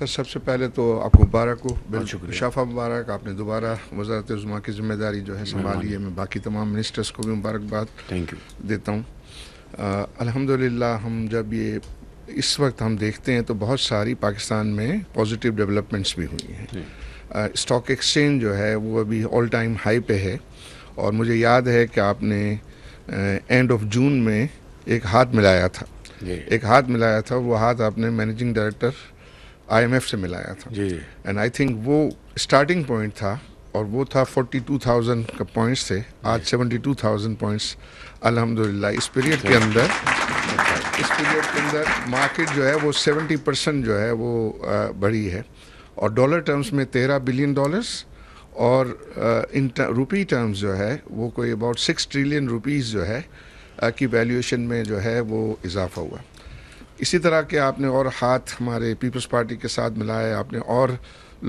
Sir अच्छा, सबसे पहले तो आपको मुबारक हो शुक्रिया शाफा मुबारक आपने दोबारा वजारत उजमा की जिम्मेदारी जो है संभाली है मैं बाकी तमाम मिनिस्टर्स को भी मुबारकबाद थैंक यू देता हूँ अलहमदिल्ला हम जब ये इस वक्त हम देखते हैं तो बहुत सारी पाकिस्तान में पॉजिटिव डेवलपमेंट्स भी हुई हैं स्टॉक एक्सचेंज जो है वो अभी ऑल टाइम हाई पे है और मुझे याद है कि आपने एंड ऑफ जून में एक हाथ मिलाया था एक हाथ मिलाया था वो हाथ आपने मैनेजिंग डायरेक्टर आईएमएफ से मिलाया था जी एंड आई थिंक वो स्टार्टिंग पॉइंट था और वो था 42,000 का पॉइंट्स थे आज 72,000 पॉइंट्स अल्हम्दुलिल्लाह इस पीरियड अच्छा। के अंदर इस पीरियड के अंदर मार्केट जो है वो 70 परसेंट जो है वो बढ़ी है और डॉलर टर्म्स में 13 बिलियन डॉलर्स और इन रुपी टर्म्स जो है वो कोई अबाउट सिक्स ट्रिलियन रुपीज़ जो है की वैल्यूएशन में जो है वो इजाफा हुआ इसी तरह के आपने और हाथ हमारे पीपल्स पार्टी के साथ मिलाए आपने और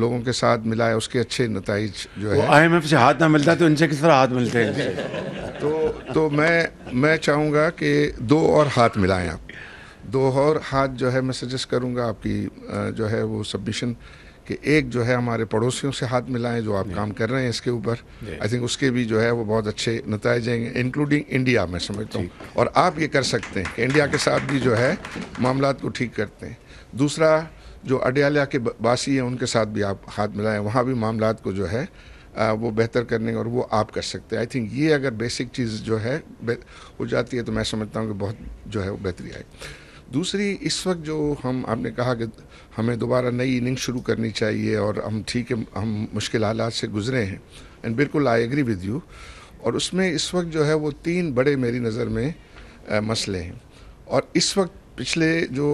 लोगों के साथ मिलाए उसके अच्छे नतज जो है आई एम से हाथ ना मिलता तो इनसे किस तरह हाथ मिलते हैं तो तो मैं मैं चाहूँगा कि दो और हाथ मिलाएं आप दो और हाथ जो है मैं सजेस्ट करूँगा आपकी जो है वो सबमिशन कि एक जो है हमारे पड़ोसियों से हाथ मिलाएं जो आप काम कर रहे हैं इसके ऊपर आई थिंक उसके भी जो है वो बहुत अच्छे नतज आएंगे इंक्लूडिंग इंडिया मैं समझता हूँ और आप ये कर सकते हैं कि इंडिया के साथ भी जो है मामला को ठीक करते हैं दूसरा जो अडयालिया के बासी हैं उनके साथ भी आप हाथ मिलाएं वहाँ भी मामला को जो है आ, वो बेहतर करने और वो आप कर सकते हैं आई थिंक ये अगर बेसिक चीज़ जो है हो जाती है तो मैं समझता हूँ कि बहुत जो है वो बेहतरी आएगी दूसरी इस वक्त जो हम आपने कहा कि हमें दोबारा नई इनिंग शुरू करनी चाहिए और हम ठीक है हम मुश्किल हालात से गुजरे हैं एंड बिल्कुल आई एग्री विद यू और उसमें इस वक्त जो है वो तीन बड़े मेरी नज़र में आ, मसले हैं और इस वक्त पिछले जो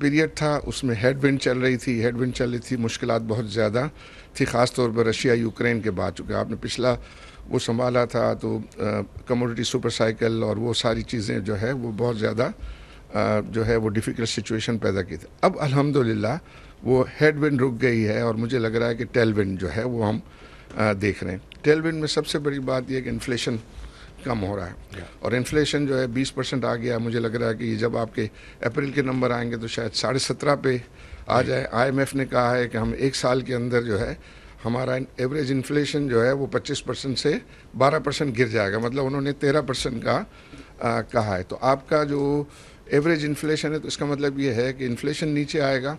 पीरियड था उसमें हेड विंड चल रही थी हेड विंड चल रही थी मुश्किल बहुत ज़्यादा थी ख़ास तौर पर रशिया यूक्रेन के बाद चूँकि आपने पिछला वो संभाला था तो कमोडिटी सुपर साइकिल और वो सारी चीज़ें जो है वो बहुत ज़्यादा जो है वो डिफ़िकल्ट सिचुएशन पैदा की थी अब अल्हम्दुलिल्लाह वो हेड विंड रुक गई है और मुझे लग रहा है कि टेल विंड जो है वो हम देख रहे हैं टेल विंड में सबसे बड़ी बात यह कि इन्फ्लेशन कम हो रहा है और इन्फ्लेशन जो है 20 परसेंट आ गया मुझे लग रहा है कि ये जब आपके अप्रैल के नंबर आएंगे तो शायद साढ़े सत्रह पे आ जाए आईएमएफ ने कहा है कि हम एक साल के अंदर जो है हमारा एवरेज इन्फ्लेशन जो है वो 25 परसेंट से 12 परसेंट गिर जाएगा मतलब उन्होंने 13 परसेंट का आ, कहा है तो आपका जो एवरेज इन्फ्लेशन है तो इसका मतलब ये है कि इन्फ्लेशन नीचे आएगा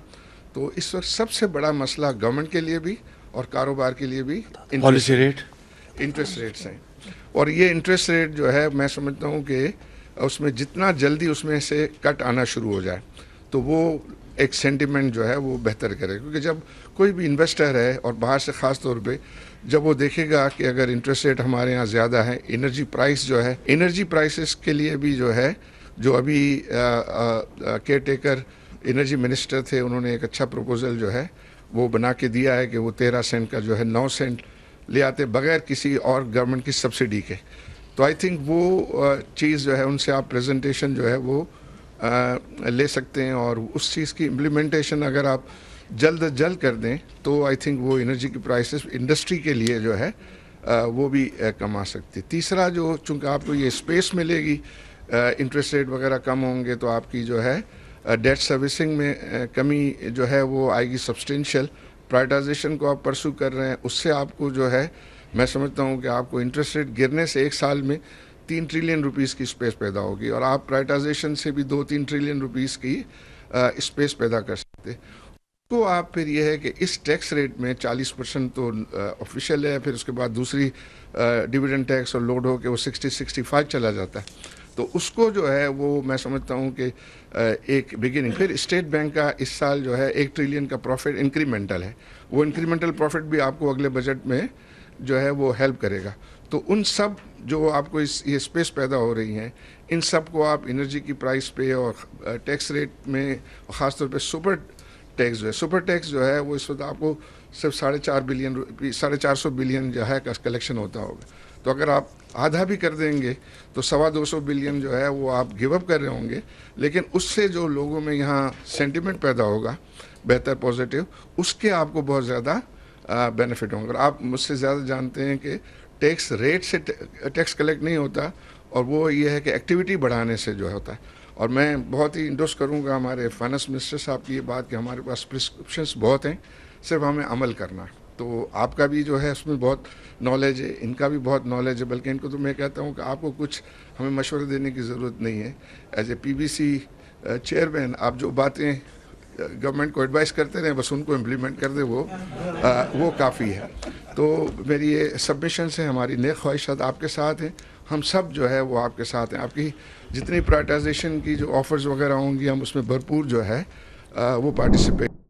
तो इस वक्त सबसे बड़ा मसला गवर्नमेंट के लिए भी और कारोबार के लिए भी पॉलिसी रेट इंटरेस्ट रेट्स हैं और ये इंटरेस्ट रेट जो है मैं समझता हूँ कि उसमें जितना जल्दी उसमें से कट आना शुरू हो जाए तो वो एक सेंटिमेंट जो है वो बेहतर करे क्योंकि जब कोई भी इन्वेस्टर है और बाहर से ख़ास तौर पे जब वो देखेगा कि अगर इंटरेस्ट रेट हमारे यहाँ ज़्यादा है एनर्जी प्राइस जो है एनर्जी प्राइसेस के लिए भी जो है जो अभी केयर टेकर एनर्जी मिनिस्टर थे उन्होंने एक अच्छा प्रपोजल जो है वो बना के दिया है कि वो तेरह सेंट का जो है नौ सेंट ले आते बगैर किसी और गवर्नमेंट की सब्सिडी के तो आई थिंक वो चीज़ जो है उनसे आप प्रेजेंटेशन जो है वो ले सकते हैं और उस चीज़ की इम्प्लीमेंटेशन अगर आप जल्द जल्द कर दें तो आई थिंक वो एनर्जी की प्राइसेस इंडस्ट्री के लिए जो है वो भी कमा सकती तीसरा जो चूँकि आपको ये स्पेस मिलेगी इंटरेस्ट रेट वगैरह कम होंगे तो आपकी जो है डेट सर्विसिंग में कमी जो है वो आएगी सब्सटेंशियल प्राइटाइजेशन को आप परसू कर रहे हैं उससे आपको जो है मैं समझता हूँ कि आपको इंटरेस्ट रेट गिरने से एक साल में तीन ट्रिलियन रुपीस की स्पेस पैदा होगी और आप प्राइटाइजेशन से भी दो तीन ट्रिलियन रुपीस की स्पेस पैदा कर सकते तो आप फिर यह है कि इस टैक्स रेट में 40 परसेंट तो ऑफिशियल है फिर उसके बाद दूसरी डिविडेंड टैक्स और लोड हो के वो 60 65 चला जाता है तो उसको जो है वो मैं समझता हूँ कि एक बिगिनिंग फिर स्टेट बैंक का इस साल जो है एक ट्रिलियन का प्रॉफिट इंक्रीमेंटल है वो इंक्रीमेंटल प्रॉफिट भी आपको अगले बजट में जो है वो हेल्प करेगा तो उन सब जो आपको इस ये स्पेस पैदा हो रही हैं इन सब को आप एनर्जी की प्राइस पे और टैक्स रेट में ख़ासतौर पे सुपर टैक्स जो है सुपर टैक्स जो है वो इस वक्त आपको सिर्फ साढ़े चार बिलियन साढ़े चार सौ बिलियन जो है कलेक्शन होता होगा तो अगर आप आधा भी कर देंगे तो सवा दो सौ बिलियन जो है वो आप गिव अप कर रहे होंगे लेकिन उससे जो लोगों में यहाँ सेंटिमेंट पैदा होगा बेहतर पॉजिटिव उसके आपको बहुत ज़्यादा बेनिफिट होंगे आप मुझसे ज़्यादा जानते हैं कि टैक्स रेट से टैक्स कलेक्ट नहीं होता और वो ये है कि एक्टिविटी बढ़ाने से जो होता है और मैं बहुत ही इंडोस करूँगा हमारे फाइनेंस मिनिस्टर साहब की ये बात कि हमारे पास प्रिस्क्रिप्शन बहुत हैं सिर्फ हमें अमल करना है तो आपका भी जो है उसमें बहुत नॉलेज है इनका भी बहुत नॉलेज है बल्कि इनको तो मैं कहता हूँ कि आपको कुछ हमें मशवरे देने की ज़रूरत नहीं है एज ए पी चेयरमैन आप जो बातें गवर्नमेंट uh, को एडवाइस करते रहें बस उनको इम्प्लीमेंट कर दे वो आ, uh, वो काफ़ी है तो मेरी ये सबमिशन से हमारी नेक ख्वाहिशात आपके साथ हैं हम सब जो है वो आपके साथ हैं आपकी जितनी प्राइटाइजेशन की जो ऑफर्स वगैरह होंगी हम उसमें भरपूर जो है आ, uh, वो पार्टिसिपेट